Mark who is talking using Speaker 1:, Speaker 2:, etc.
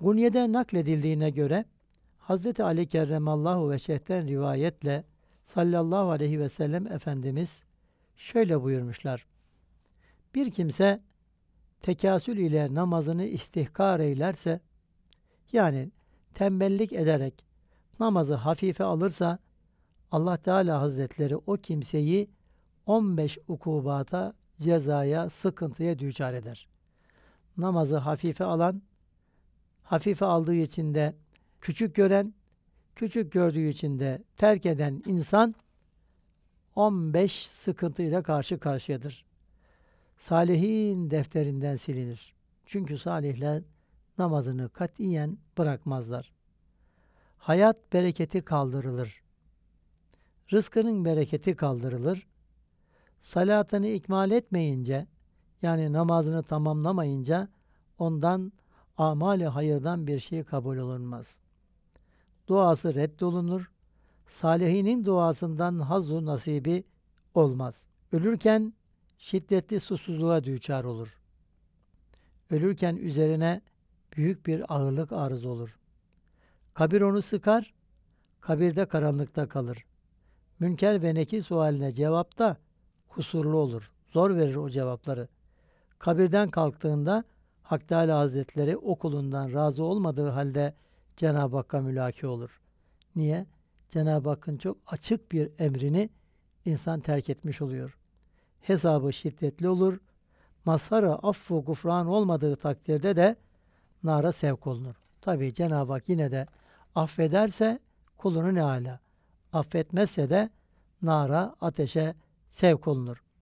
Speaker 1: Gunye'de nakledildiğine göre Hazreti Ali Kerremallahu ve Şeh'ten rivayetle sallallahu aleyhi ve sellem Efendimiz şöyle buyurmuşlar. Bir kimse tekasül ile namazını istihkar eylerse, yani tembellik ederek namazı hafife alırsa, Allah Teala Hazretleri o kimseyi 15 ukubata, cezaya, sıkıntıya düçar eder. Namazı hafife alan hafife aldığı için de küçük gören, küçük gördüğü için de terk eden insan 15 sıkıntıyla karşı karşıyadır. Salihin defterinden silinir. Çünkü salihler namazını katiyen bırakmazlar. Hayat bereketi kaldırılır. Rızkının bereketi kaldırılır. Salatını ikmal etmeyince, yani namazını tamamlamayınca ondan amali hayırdan bir şey kabul olunmaz. Duası reddolunur. Salihinin duasından hazu nasibi olmaz. Ölürken şiddetli susuzluğa düçar olur. Ölürken üzerine büyük bir ağırlık arız olur. Kabir onu sıkar, kabirde karanlıkta kalır. Münker ve neki sualine cevapta kusurlu olur. Zor verir o cevapları. Kabirden kalktığında Hak Teala Hazretleri o kulundan razı olmadığı halde Cenab-ı Hakk'a mülaki olur. Niye? Cenab-ı Hakk'ın çok açık bir emrini insan terk etmiş oluyor. Hesabı şiddetli olur. Mazhara affu gufran olmadığı takdirde de nara sevk olunur. Tabi Cenab-ı Hak yine de affederse kulunu ne hala, affetmezse de nara, ateşe sevk olunur.